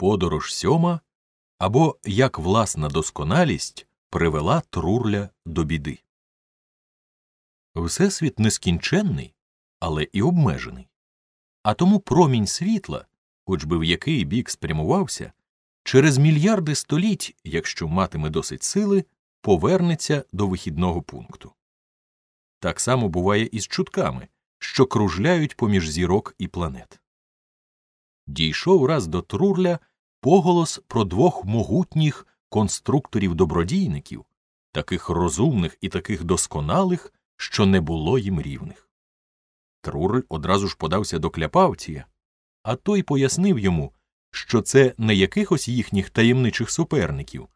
Подорож сьома або як власна досконалість привела Трурля до біди. Всесвіт нескінченний, але і обмежений. А тому промінь світла, хоч би в який бік спрямувався, через мільярди століть, якщо матиме досить сили, повернеться до вихідного пункту. Так само буває і з чутками, що кружляють поміж зірок і планет. Дійшов раз до Трурля поголос про двох могутніх конструкторів добродійників, таких розумних і таких досконалих, що не було їм рівних. Трурель одразу ж подався до кляпавція, а той пояснив йому, що це не якихось їхніх таємничих суперників,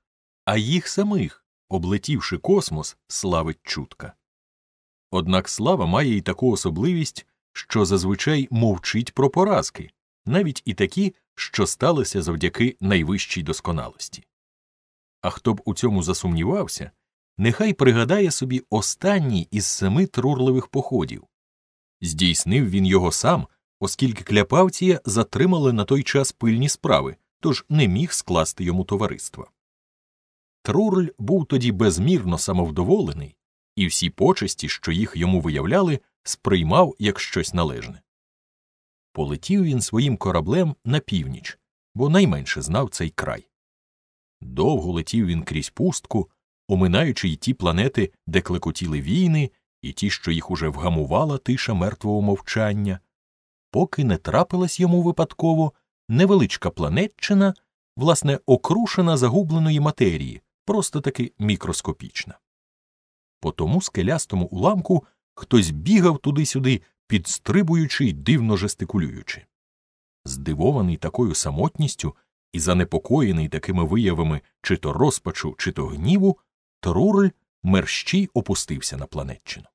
а їх самих, облетівши космос, славить чутка. Однак слава має і таку особливість, що зазвичай мовчить про поразки, навіть і такі, що сталося завдяки найвищій досконалості. А хто б у цьому засумнівався, нехай пригадає собі останній із семи трурливих походів здійснив він його сам, оскільки кляпавція затримали на той час пильні справи, тож не міг скласти йому товариства. Трурль був тоді безмірно самовдоволений, і всі почесті, що їх йому виявляли, сприймав як щось належне. Полетів він своїм кораблем на північ, бо найменше знав цей край. Довго летів він крізь пустку, оминаючи й ті планети, де клекотіли війни, і ті, що їх уже вгамувала тиша мертвого мовчання, поки не трапилась йому випадково невеличка планетчина, власне, окрушена загубленої матерії, просто таки мікроскопічна. По тому скелястому уламку хтось бігав туди-сюди підстрибуючи й дивно жестикулюючи. Здивований такою самотністю і занепокоєний такими виявами чи то розпачу, чи то гніву, Трурель мерщій опустився на планетчину.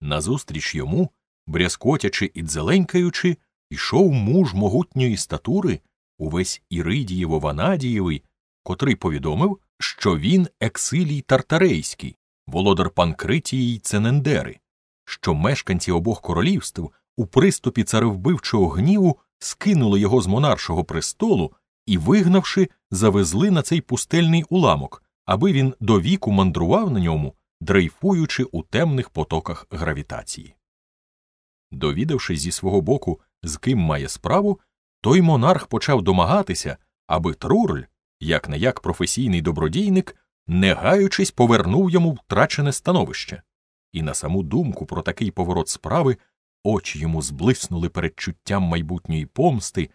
Назустріч йому, брязкотячи і дзеленькаючи, йшов муж могутньої статури, увесь Іридієво Ванадієвий, котрий повідомив, що він ексилій тартарейський, володар Панкритії й Ценендери, що мешканці обох королівств у приступі царевбивчого гніву скинули його з монаршого престолу і, вигнавши, завезли на цей пустельний уламок, аби він до віку мандрував на ньому, дрейфуючи у темних потоках гравітації. Довідавшись зі свого боку, з ким має справу, той монарх почав домагатися, аби Трурль, як не як професійний добродійник, не гаючись повернув йому втрачене становище і на саму думку про такий поворот справи очі йому зблиснули передчуттям майбутньої помсти,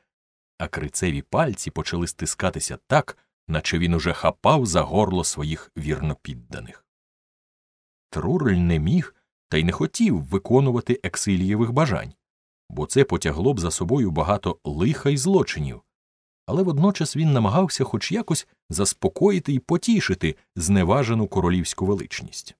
а крицеві пальці почали стискатися так, наче він уже хапав за горло своїх вірнопідданих. Трурель не міг та й не хотів виконувати ексилієвих бажань, бо це потягло б за собою багато лиха й злочинів. Але водночас він намагався хоч якось заспокоїти й потішити зневажену королівську величність.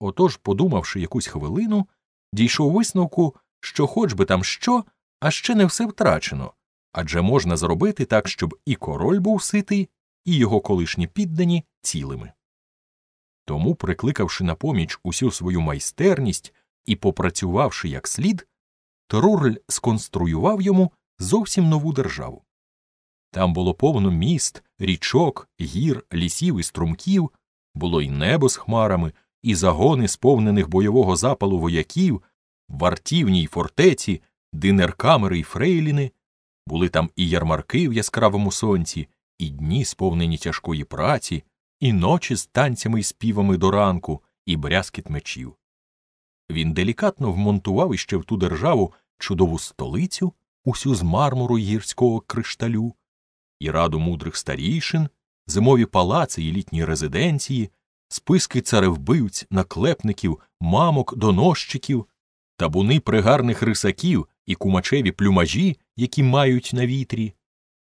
Отож, подумавши якусь хвилину, дійшов висновку, що хоч би там що, а ще не все втрачено адже можна зробити так, щоб і король був ситий, і його колишні піддані цілими. Тому, прикликавши на поміч усю свою майстерність і попрацювавши як слід, Трурль сконструював йому зовсім нову державу. Там було повно міст, річок, гір, лісів і струмків, було і небо з хмарами і загони, сповнених бойового запалу вояків, вартівній фортеці, динеркамери й фрейліни, були там і ярмарки в яскравому сонці, і дні, сповнені тяжкої праці, і ночі з танцями й співами до ранку, і брязкіт мечів. Він делікатно вмонтував іще в ту державу чудову столицю, усю з мармуру й гірського кришталю, і раду мудрих старійшин, зимові палаци і літні резиденції, списки царевбивць, наклепників, мамок, доносчиків, табуни пригарних рисаків і кумачеві плюмажі, які мають на вітрі.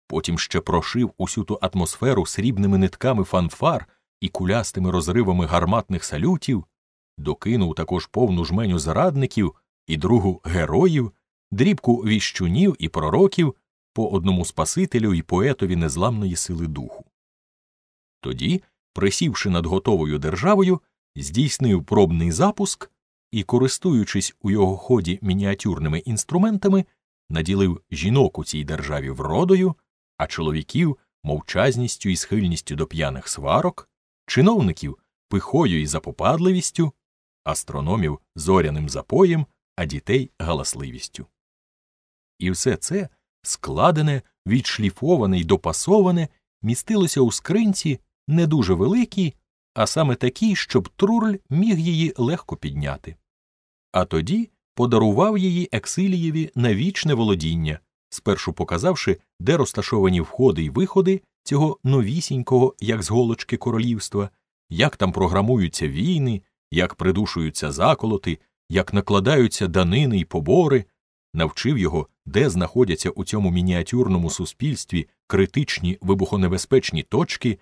Потім ще прошив усю ту атмосферу срібними нитками фанфар і кулястими розривами гарматних салютів, докинув також повну жменю зрадників і другу героїв, дрібку віщунів і пророків по одному Спасителю і поетові незламної сили духу. Тоді присівши над готовою державою, здійснив пробний запуск і, користуючись у його ході мініатюрними інструментами, наділив жінок у цій державі вродою, а чоловіків мовчазністю і схильністю до п'яних сварок, чиновників пихою і запопадливістю, астрономів зоряним запоєм, а дітей галасливістю. І все це складене, відшліфоване й допасоване містилося у скринці, не дуже великій, а саме такій, щоб Труль міг її легко підняти. А тоді подарував її Ексилієві на вічне володіння, спершу показавши, де розташовані входи й виходи цього новісінького, як з голочки королівства, як там програмуються війни, як придушуються заколоти, як накладаються данини й побори, навчив його, де знаходяться у цьому мініатюрному суспільстві критичні вибухонебезпечні точки,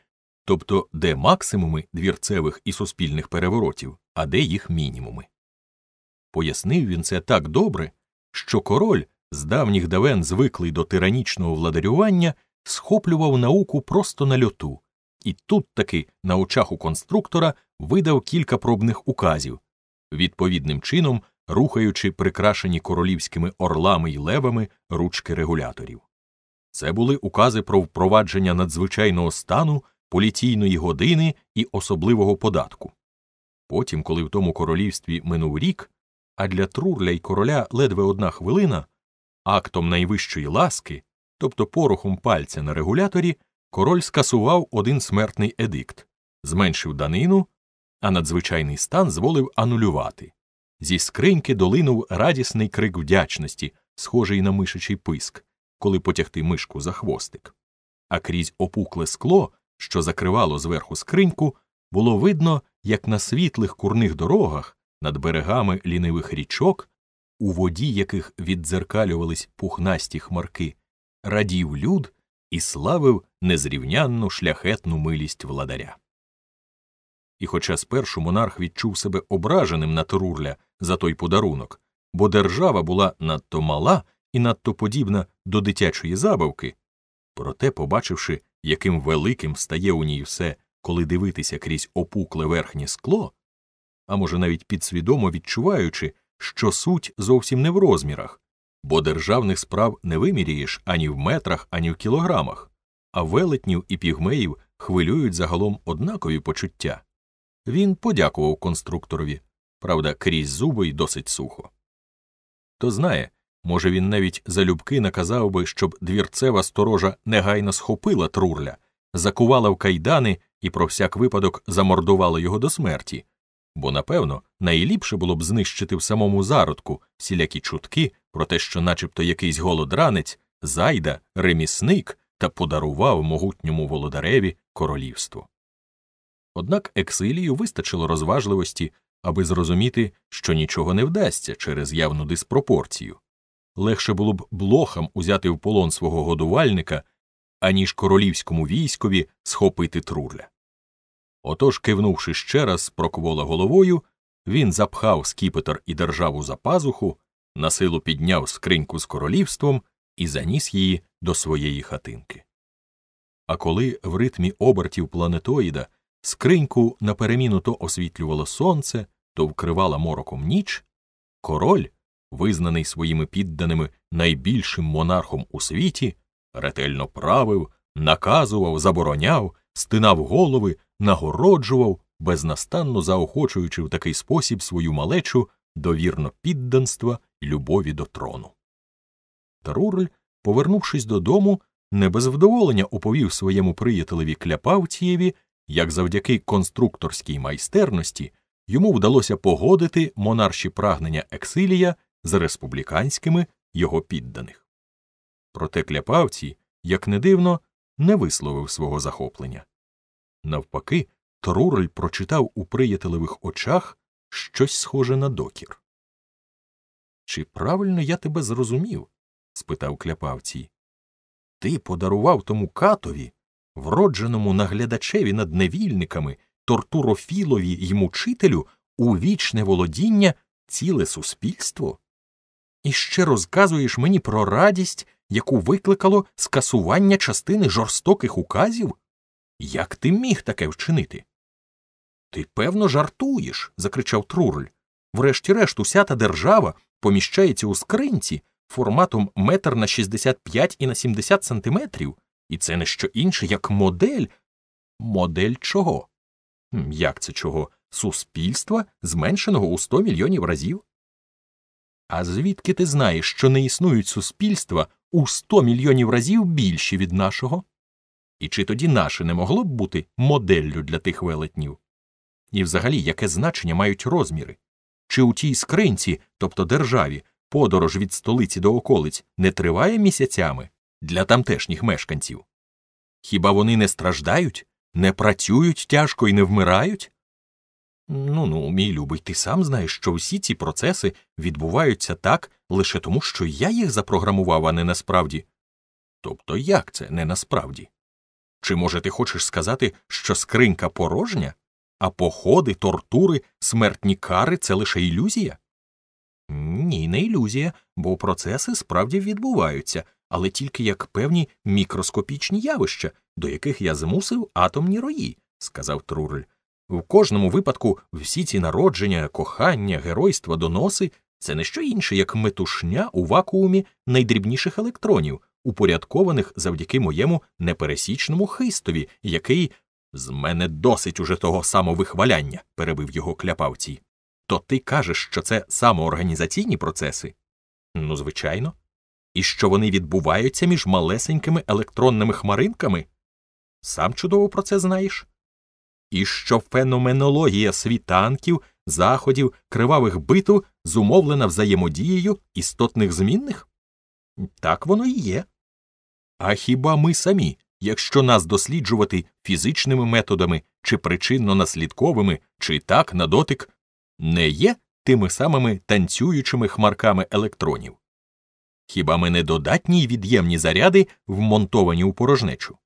тобто де максимуми двірцевих і суспільних переворотів, а де їх мінімуми. Пояснив він це так добре, що король, з давніх давен звиклий до тиранічного владарювання, схоплював науку просто на льоту, і тут таки на очах у конструктора видав кілька пробних указів, відповідним чином рухаючи прикрашені королівськими орлами й левами ручки регуляторів. Це були укази про впровадження надзвичайного стану поліційної години і особливого податку. Потім, коли в тому королівстві минув рік, а для Трурля й короля ледве одна хвилина, актом найвищої ласки, тобто порохом пальця на регуляторі, король скасував один смертний едикт, зменшив данину, а надзвичайний стан зволив анулювати. Зі скриньки долинув радісний крик вдячності, схожий на мишачий писк, коли потягти мишку за хвостик. А крізь опукле скло що закривало зверху скриньку, було видно, як на світлих курних дорогах над берегами лінивих річок, у воді яких віддзеркалювались пухнасті хмарки, радів люд і славив незрівнянну шляхетну милість владаря. І, хоча спершу монарх відчув себе ображеним на Торурля за той подарунок, бо держава була надто мала і надто подібна до дитячої забавки, проте, побачивши, яким великим стає у ній все, коли дивитися крізь опукле верхнє скло, а може навіть підсвідомо відчуваючи, що суть зовсім не в розмірах, бо державних справ не виміряєш ані в метрах, ані в кілограмах, а велетнів і пігмеїв хвилюють загалом однакові почуття. Він подякував конструкторові, правда, крізь зуби й досить сухо. То знає, Може, він навіть залюбки наказав би, щоб двірцева сторожа негайно схопила трурля, закувала в кайдани і про всяк випадок замордувала його до смерті, бо, напевно, найліпше було б знищити в самому зародку всілякі чутки про те, що, начебто, якийсь голодранець, зайда, ремісник та подарував могутньому володареві королівство. Однак Ексилію вистачило розважливості, аби зрозуміти, що нічого не вдасться через явну диспропорцію легше було б блохам узяти в полон свого годувальника, аніж королівському військові схопити труля. Отож, кивнувши ще раз проквола головою, він запхав скіпетр і державу за пазуху, насилу підняв скриньку з королівством і заніс її до своєї хатинки. А коли в ритмі обертів планетоїда скриньку напереміну то освітлювало сонце, то вкривала мороком ніч, король, визнаний своїми підданими найбільшим монархом у світі, ретельно правив, наказував, забороняв, стинав голови, нагороджував, безнастанно заохочуючи в такий спосіб свою малечу довірно підданства і любові до трону. Тарурель, повернувшись додому, не без вдоволення оповів своєму приятелеві Кляпавцієві, як завдяки конструкторській майстерності йому вдалося погодити монарші прагнення Ексилія з республіканськими його підданих. Проте кляпавці, як не дивно, не висловив свого захоплення. Навпаки, Трурель прочитав у приятелевих очах щось схоже на докір. Чи правильно я тебе зрозумів? спитав кляпавці. Ти подарував тому катові, вродженому наглядачеві над невільниками, тортурофілові й мучителю у вічне володіння ціле суспільство? і ще розказуєш мені про радість, яку викликало скасування частини жорстоких указів? Як ти міг таке вчинити? Ти, певно, жартуєш, закричав Трурль. Врешті-решт, уся та держава поміщається у скринці форматом метр на 65 і на 70 сантиметрів, і це не що інше, як модель. Модель чого? Як це чого? Суспільства, зменшеного у 100 мільйонів разів? А звідки ти знаєш, що не існують суспільства у сто мільйонів разів більші від нашого? І чи тоді наше не могло б бути моделлю для тих велетнів? І взагалі, яке значення мають розміри? Чи у тій скринці, тобто державі, подорож від столиці до околиць не триває місяцями для тамтешніх мешканців? Хіба вони не страждають, не працюють тяжко і не вмирають? Ну ну, мій любий, ти сам знаєш, що всі ці процеси відбуваються так лише тому, що я їх запрограмував, а не насправді. Тобто як це не насправді? Чи може ти хочеш сказати, що скринька порожня, а походи, тортури, смертні кари це лише ілюзія? Ні, не ілюзія, бо процеси справді відбуваються, але тільки як певні мікроскопічні явища, до яких я змусив атомні рої, сказав Трурель. В кожному випадку всі ці народження, кохання, геройства, доноси це не що інше, як метушня у вакуумі найдрібніших електронів, упорядкованих завдяки моєму непересічному хистові, який з мене досить уже того самовихваляння, перебив його кляпавці. То ти кажеш, що це самоорганізаційні процеси? Ну, звичайно, і що вони відбуваються між малесенькими електронними хмаринками? Сам чудово про це знаєш і що феноменологія світанків, заходів, кривавих биту зумовлена взаємодією істотних змінних? Так воно і є. А хіба ми самі, якщо нас досліджувати фізичними методами чи причинно наслідковими, чи так на дотик, не є тими самими танцюючими хмарками електронів? Хіба ми не додатні й від'ємні заряди, вмонтовані у порожнечу?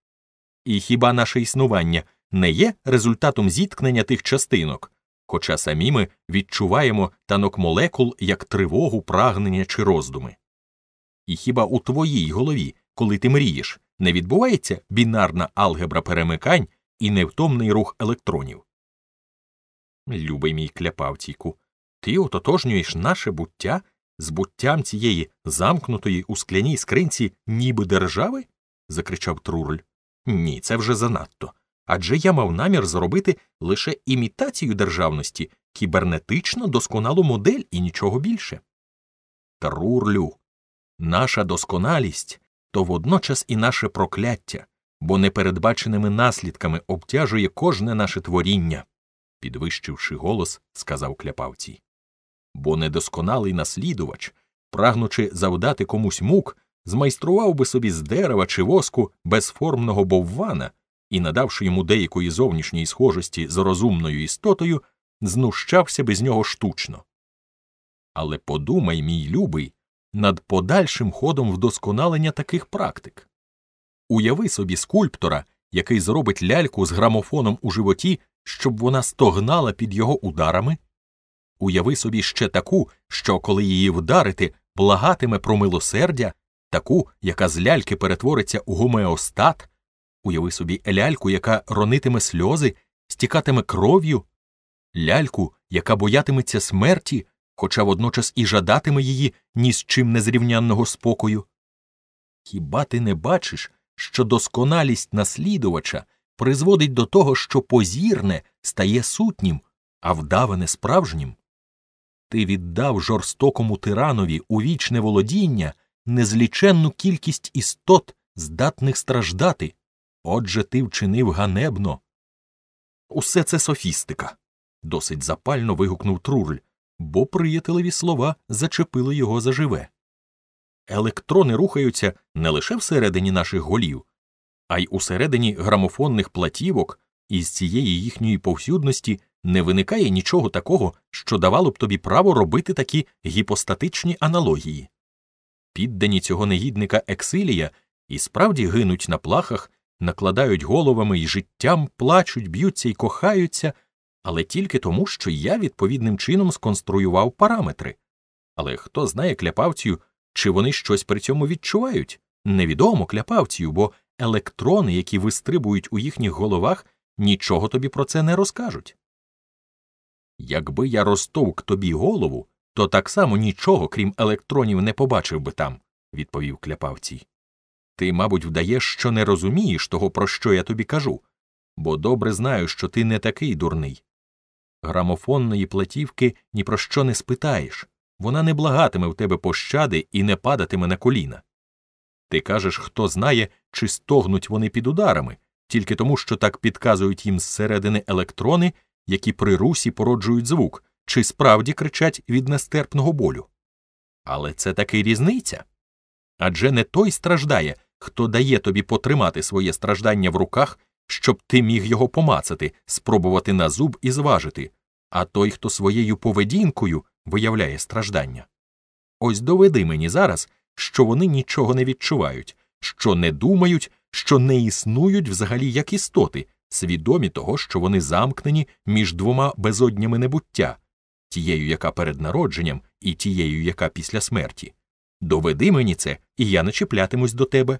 І хіба наше існування не є результатом зіткнення тих частинок, хоча самі ми відчуваємо танок молекул як тривогу, прагнення чи роздуми. І хіба у твоїй голові, коли ти мрієш, не відбувається бінарна алгебра перемикань і невтомний рух електронів? Любий мій кляпавційку, ти ототожнюєш наше буття з буттям цієї замкнутої у скляній скринці ніби держави? закричав Трурль. Ні, це вже занадто адже я мав намір зробити лише імітацію державності, кібернетично досконалу модель і нічого більше. Трурлю, наша досконалість то водночас і наше прокляття, бо непередбаченими наслідками обтяжує кожне наше творіння, підвищивши голос, сказав кляпавці. Бо недосконалий наслідувач, прагнучи завдати комусь мук, змайстрував би собі з дерева чи воску безформного боввана, і, надавши йому деякої зовнішньої схожості з розумною істотою, знущався без нього штучно. Але подумай, мій любий, над подальшим ходом вдосконалення таких практик. Уяви собі скульптора, який зробить ляльку з грамофоном у животі, щоб вона стогнала під його ударами. Уяви собі ще таку, що, коли її вдарити, благатиме про милосердя, таку, яка з ляльки перетвориться у гомеостат, Уяви собі ляльку, яка ронитиме сльози, стікатиме кров'ю, ляльку, яка боятиметься смерті, хоча водночас і жадатиме її ні з чим незрівнянного спокою. Хіба ти не бачиш, що досконалість наслідувача призводить до того, що позірне стає сутнім, а вдаване справжнім? Ти віддав жорстокому тиранові у вічне володіння незліченну кількість істот, здатних страждати. Отже, ти вчинив ганебно. Усе це софістика. досить запально вигукнув Труль, бо приятелеві слова зачепили його заживе. Електрони рухаються не лише всередині наших голів, а й усередині грамофонних платівок, і з цієї їхньої повсюдності не виникає нічого такого, що давало б тобі право робити такі гіпостатичні аналогії. Піддані цього негідника Ексилія і справді гинуть на плахах накладають головами і життям, плачуть, б'ються і кохаються, але тільки тому, що я відповідним чином сконструював параметри. Але хто знає кляпавцію, чи вони щось при цьому відчувають? Невідомо кляпавцію, бо електрони, які вистрибують у їхніх головах, нічого тобі про це не розкажуть. Якби я розтовк тобі голову, то так само нічого, крім електронів, не побачив би там, відповів кляпавцій. Ти, мабуть, вдаєш, що не розумієш того, про що я тобі кажу, бо добре знаю, що ти не такий дурний. Грамофонної платівки ні про що не спитаєш вона не благатиме в тебе пощади і не падатиме на коліна. Ти кажеш, хто знає, чи стогнуть вони під ударами, тільки тому, що так підказують їм зсередини електрони, які при русі породжують звук, чи справді кричать від нестерпного болю. Але це таки різниця. Адже не той страждає, хто дає тобі потримати своє страждання в руках, щоб ти міг його помацати, спробувати на зуб і зважити, а той, хто своєю поведінкою виявляє страждання. Ось доведи мені зараз, що вони нічого не відчувають, що не думають, що не існують взагалі як істоти, свідомі того, що вони замкнені між двома безоднями небуття тією, яка перед народженням, і тією, яка після смерті. Доведи мені це, і я не чіплятимусь до тебе.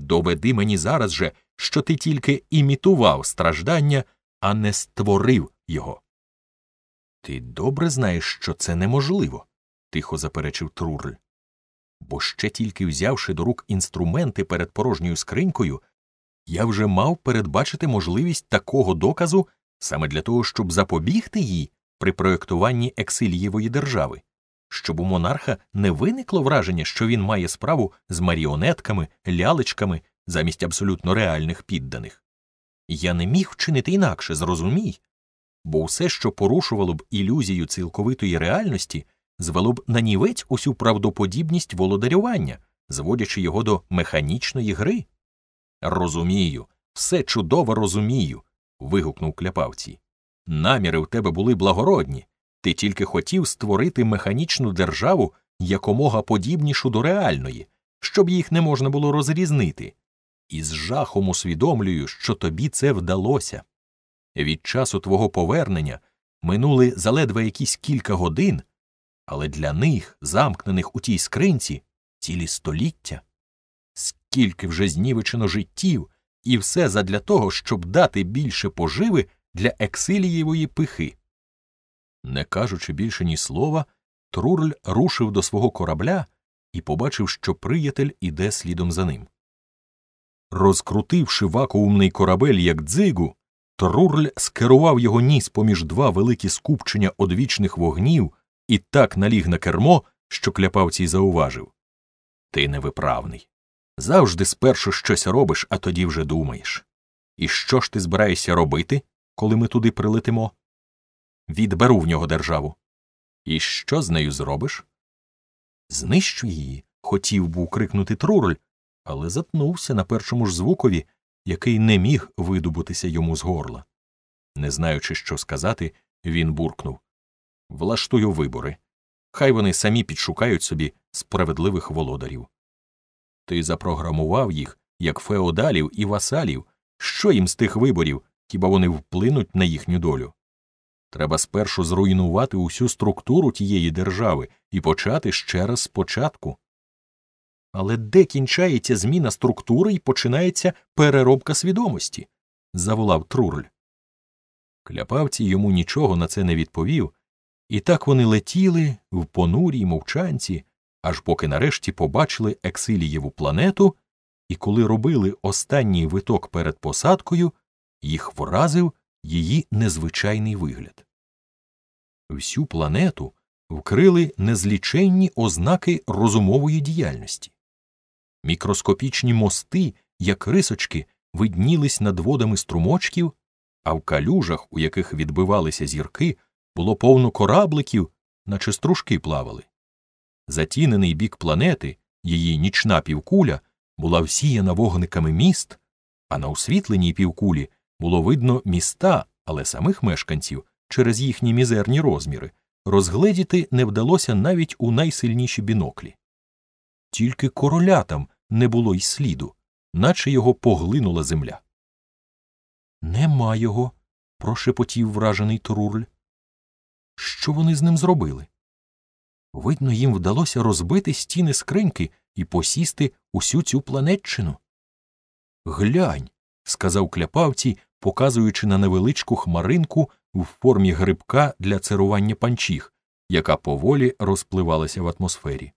Доведи мені зараз же, що ти тільки імітував страждання, а не створив його. Ти добре знаєш, що це неможливо, тихо заперечив Трур. Бо ще тільки взявши до рук інструменти перед порожньою скринькою, я вже мав передбачити можливість такого доказу саме для того, щоб запобігти їй при проєктуванні ексилієвої держави щоб у монарха не виникло враження, що він має справу з маріонетками, лялечками замість абсолютно реальних підданих. Я не міг вчинити інакше, зрозумій, бо все, що порушувало б ілюзію цілковитої реальності, звело б на нівець усю правдоподібність володарювання, зводячи його до механічної гри. Розумію, все чудово розумію. вигукнув кляпавці. Наміри в тебе були благородні, ти тільки хотів створити механічну державу якомога подібнішу до реальної, щоб їх не можна було розрізнити, і з жахом усвідомлюю, що тобі це вдалося. Від часу твого повернення минули заледве якісь кілька годин, але для них, замкнених у тій скринці, цілі століття. Скільки вже знівечено життів, і все задля того, щоб дати більше поживи для Ексилієвої пихи. Не кажучи більше ні слова, Трурль рушив до свого корабля і побачив, що приятель іде слідом за ним. Розкрутивши вакуумний корабель як дзигу, Трурль скерував його ніс поміж два великі скупчення одвічних вогнів і так наліг на кермо, що кляпавцій зауважив Ти невиправний. Завжди спершу щось робиш, а тоді вже думаєш. І що ж ти збираєшся робити, коли ми туди прилетимо? відберу в нього державу. І що з нею зробиш? Знищу її. Хотів був крикнути труруль, але затнувся на першому ж звукові, який не міг видобутися йому з горла. Не знаючи, що сказати, він буркнув Влаштую вибори. Хай вони самі підшукають собі справедливих володарів. Ти запрограмував їх як феодалів і васалів. Що їм з тих виборів, хіба вони вплинуть на їхню долю? Треба спершу зруйнувати усю структуру тієї держави і почати ще раз спочатку. Але де кінчається зміна структури і починається переробка свідомості? заволав Трурль. Кляпавці йому нічого на це не відповів, і так вони летіли в понурій мовчанці, аж поки нарешті побачили Ексилієву планету, і коли робили останній виток перед посадкою, їх вразив її незвичайний вигляд. Всю планету вкрили незліченні ознаки розумової діяльності. Мікроскопічні мости, як рисочки, виднілись над водами струмочків, а в калюжах, у яких відбивалися зірки, було повно корабликів, наче стружки плавали. Затінений бік планети, її нічна півкуля, була всіяна вогниками міст, а на освітленій півкулі було видно міста, але самих мешканців через їхні мізерні розміри розгледіти не вдалося навіть у найсильніші біноклі. Тільки короля там не було й сліду, наче його поглинула земля. Нема його. прошепотів вражений Торурль. Що вони з ним зробили? Видно, їм вдалося розбити стіни скриньки і посісти усю цю планетчину. Глянь, сказав кляпавці, показуючи на невеличку хмаринку в формі грибка для цирування панчіх, яка поволі розпливалася в атмосфері.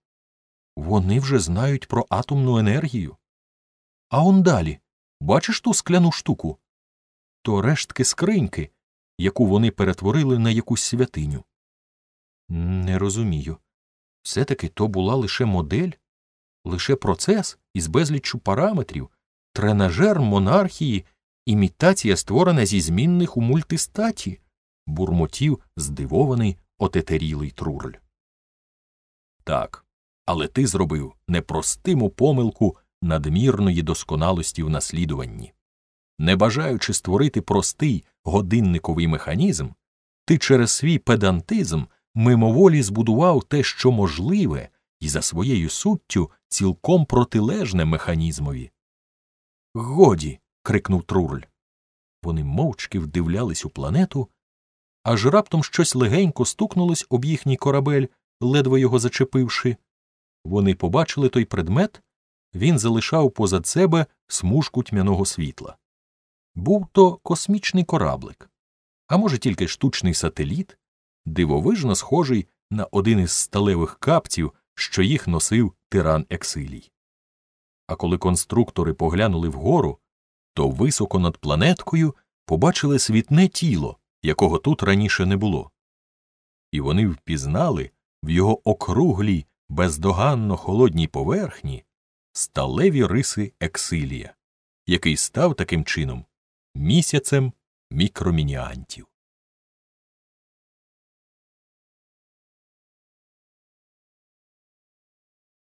Вони вже знають про атомну енергію. А он далі бачиш ту скляну штуку то рештки скриньки, яку вони перетворили на якусь святиню. Не розумію. Все таки то була лише модель, лише процес із безліччю параметрів, тренажер монархії Імітація створена зі змінних у мультистаті, бурмотів здивований отетерілий труль. Так, але ти зробив непростиму помилку надмірної досконалості в наслідуванні. Не бажаючи створити простий годинниковий механізм, ти через свій педантизм мимоволі збудував те, що можливе, і за своєю суттю цілком протилежне механізмові. Годі крикнув Трурль. Вони мовчки вдивлялись у планету, аж раптом щось легенько стукнулось об їхній корабель, ледве його зачепивши. Вони побачили той предмет, він залишав позад себе смужку тьмяного світла. Був то космічний кораблик, а може, тільки штучний сателіт, дивовижно схожий на один із сталевих капців, що їх носив тиран Ексилій. А коли конструктори поглянули вгору, то високо над планеткою побачили світне тіло, якого тут раніше не було. І вони впізнали в його округлій, бездоганно холодній поверхні сталеві риси ексилія, який став таким чином місяцем мікромініантів.